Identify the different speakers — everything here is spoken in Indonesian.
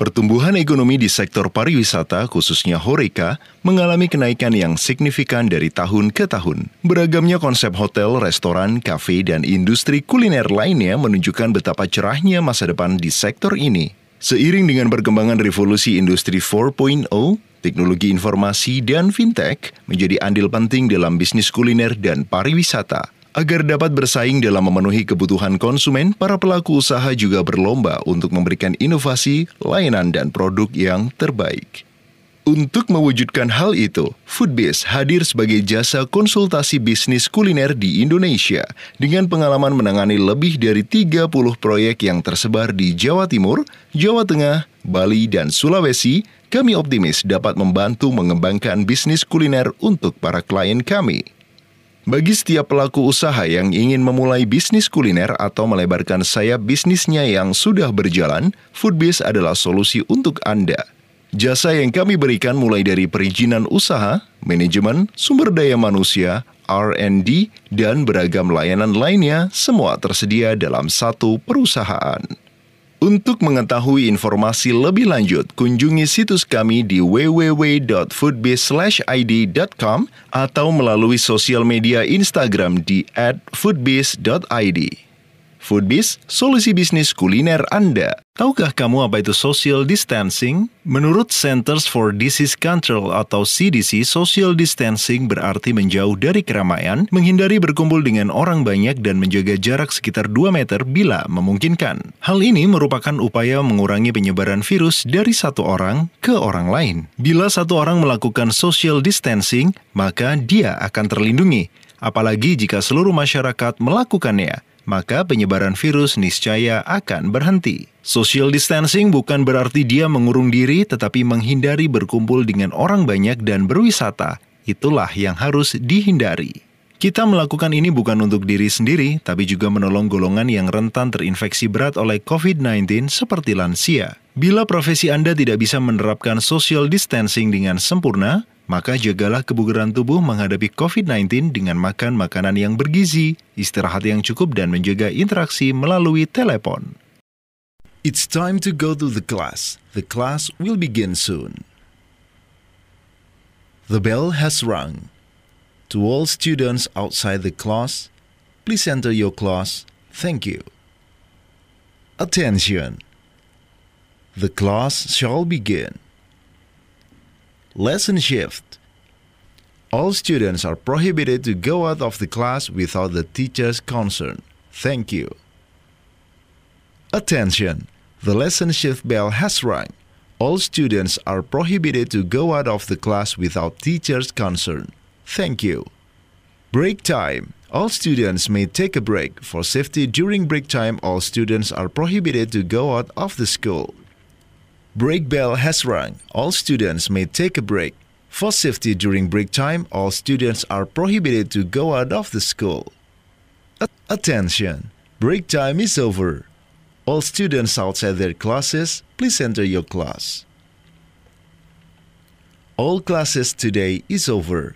Speaker 1: Pertumbuhan ekonomi di sektor pariwisata, khususnya Horeca, mengalami kenaikan yang signifikan dari tahun ke tahun. Beragamnya konsep hotel, restoran, kafe, dan industri kuliner lainnya menunjukkan betapa cerahnya masa depan di sektor ini. Seiring dengan perkembangan revolusi industri 4.0, teknologi informasi, dan fintech menjadi andil penting dalam bisnis kuliner dan pariwisata. Agar dapat bersaing dalam memenuhi kebutuhan konsumen, para pelaku usaha juga berlomba untuk memberikan inovasi, layanan, dan produk yang terbaik. Untuk mewujudkan hal itu, Foodbase hadir sebagai jasa konsultasi bisnis kuliner di Indonesia dengan pengalaman menangani lebih dari 30 proyek yang tersebar di Jawa Timur, Jawa Tengah, Bali, dan Sulawesi. Kami optimis dapat membantu mengembangkan bisnis kuliner untuk para klien kami. Bagi setiap pelaku usaha yang ingin memulai bisnis kuliner atau melebarkan sayap bisnisnya yang sudah berjalan, Foodbase adalah solusi untuk Anda. Jasa yang kami berikan mulai dari perizinan usaha, manajemen, sumber daya manusia, R&D, dan beragam layanan lainnya semua tersedia dalam satu perusahaan. Untuk mengetahui informasi lebih lanjut, kunjungi situs kami di www.foodbiz.id.com atau melalui sosial media Instagram di @foodbiz.id. Foodbiz, solusi bisnis kuliner Anda. Tahukah kamu apa itu social distancing? Menurut Centers for Disease Control atau CDC, social distancing berarti menjauh dari keramaian, menghindari berkumpul dengan orang banyak dan menjaga jarak sekitar 2 meter bila memungkinkan. Hal ini merupakan upaya mengurangi penyebaran virus dari satu orang ke orang lain. Bila satu orang melakukan social distancing, maka dia akan terlindungi apalagi jika seluruh masyarakat melakukannya maka penyebaran virus niscaya akan berhenti. Social distancing bukan berarti dia mengurung diri, tetapi menghindari berkumpul dengan orang banyak dan berwisata. Itulah yang harus dihindari. Kita melakukan ini bukan untuk diri sendiri, tapi juga menolong golongan yang rentan terinfeksi berat oleh COVID-19 seperti lansia. Bila profesi Anda tidak bisa menerapkan social distancing dengan sempurna, maka jagalah kebugaran tubuh menghadapi COVID-19 dengan makan makanan yang bergizi, istirahat yang cukup, dan menjaga interaksi melalui telepon. It's time to go to the class. The class will begin soon. The bell has rung. To all students outside the class, please enter your class. Thank you. Attention. The class shall begin. lesson shift. All students are prohibited to go out of the class without the teacher's concern. Thank you. Attention! The lesson shift bell has rung. All students are prohibited to go out of the class without teacher's concern. Thank you. Break time. All students may take a break. For safety during break time, all students are prohibited to go out of the school. Break bell has rung. All students may take a break. For safety during break time, all students are prohibited to go out of the school. A attention! Break time is over. All students outside their classes, please enter your class. All classes today is over.